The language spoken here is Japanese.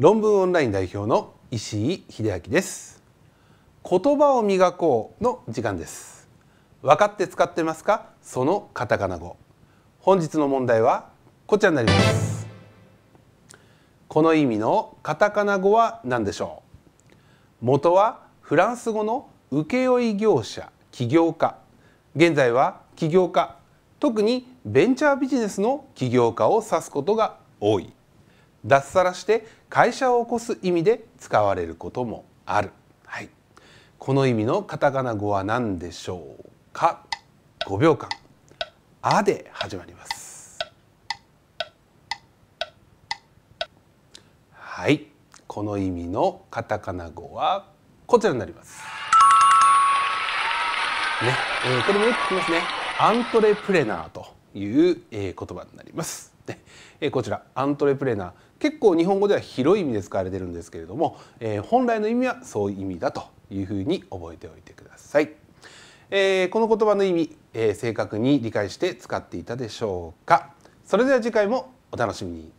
論文オンライン代表の石井秀明です言葉を磨こうの時間です分かって使ってますかそのカタカナ語本日の問題はこちらになりますこの意味のカタカナ語は何でしょう元はフランス語の請負業者起業家現在は起業家特にベンチャービジネスの起業家を指すことが多い脱サラして会社を起こす意味で使われることもある、はい、この意味のカタカナ語は何でしょうか5秒間「あ」で始まりますはいこの意味のカタカナ語はこちらになりますね、えー、これもよく聞きますねアントレプレナーという、えー、言葉になります、えこちらアントレプレナー結構日本語では広い意味で使われてるんですけれども、え本来の意味はそういう意味だというふうに覚えておいてください。えー、この言葉の意味、えー、正確に理解して使っていたでしょうかそれでは次回もお楽しみに